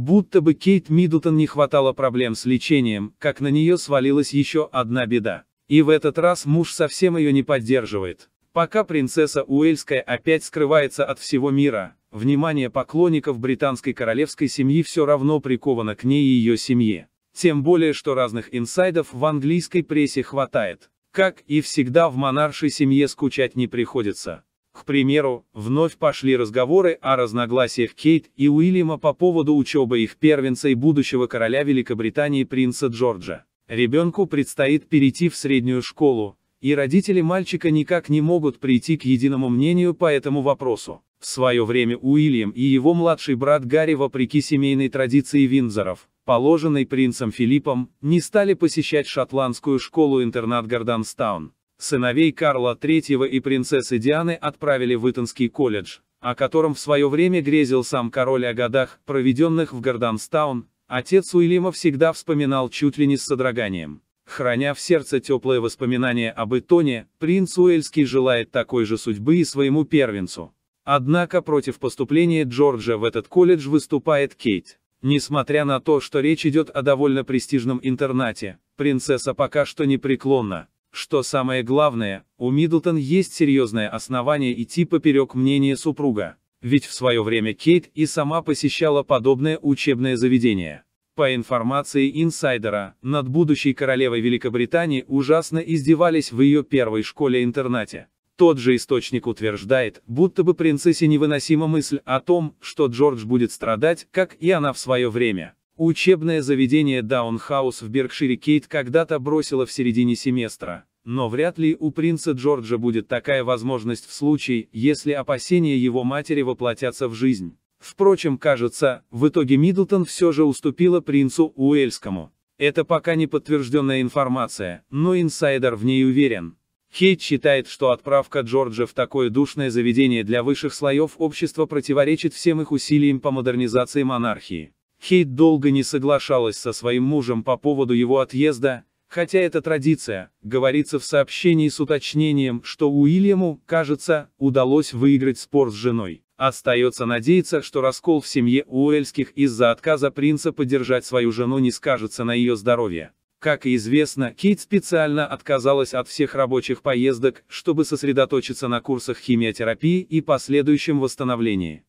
Будто бы Кейт Мидутон не хватало проблем с лечением, как на нее свалилась еще одна беда. И в этот раз муж совсем ее не поддерживает. Пока принцесса Уэльская опять скрывается от всего мира, внимание поклонников британской королевской семьи все равно приковано к ней и ее семье. Тем более, что разных инсайдов в английской прессе хватает. Как и всегда в монаршей семье скучать не приходится. К примеру, вновь пошли разговоры о разногласиях Кейт и Уильяма по поводу учебы их первенца и будущего короля Великобритании принца Джорджа. Ребенку предстоит перейти в среднюю школу, и родители мальчика никак не могут прийти к единому мнению по этому вопросу. В свое время Уильям и его младший брат Гарри, вопреки семейной традиции Винзоров, положенной принцем Филиппом, не стали посещать шотландскую школу-интернат Горданстаун. Сыновей Карла III и принцессы Дианы отправили в Итонский колледж, о котором в свое время грезил сам король о годах, проведенных в Гордонстаун, отец Уильяма всегда вспоминал чуть ли не с содроганием. Храня в сердце теплое воспоминание об Итоне, принц Уэльский желает такой же судьбы и своему первенцу. Однако против поступления Джорджа в этот колледж выступает Кейт. Несмотря на то, что речь идет о довольно престижном интернате, принцесса пока что непреклонна, что самое главное, у Миддлтон есть серьезное основание идти поперек мнения супруга. Ведь в свое время Кейт и сама посещала подобное учебное заведение. По информации инсайдера, над будущей королевой Великобритании ужасно издевались в ее первой школе-интернате. Тот же источник утверждает, будто бы принцессе невыносима мысль о том, что Джордж будет страдать, как и она в свое время. Учебное заведение Даунхаус в Беркшире Кейт когда-то бросила в середине семестра. Но вряд ли у принца Джорджа будет такая возможность в случае, если опасения его матери воплотятся в жизнь. Впрочем, кажется, в итоге Миддлтон все же уступила принцу Уэльскому. Это пока не подтвержденная информация, но инсайдер в ней уверен. Хейт считает, что отправка Джорджа в такое душное заведение для высших слоев общества противоречит всем их усилиям по модернизации монархии. Хейт долго не соглашалась со своим мужем по поводу его отъезда, Хотя эта традиция, говорится в сообщении с уточнением, что Уильяму, кажется, удалось выиграть спор с женой. Остается надеяться, что раскол в семье Уэльских из-за отказа принца поддержать свою жену не скажется на ее здоровье. Как известно, Кейт специально отказалась от всех рабочих поездок, чтобы сосредоточиться на курсах химиотерапии и последующем восстановлении.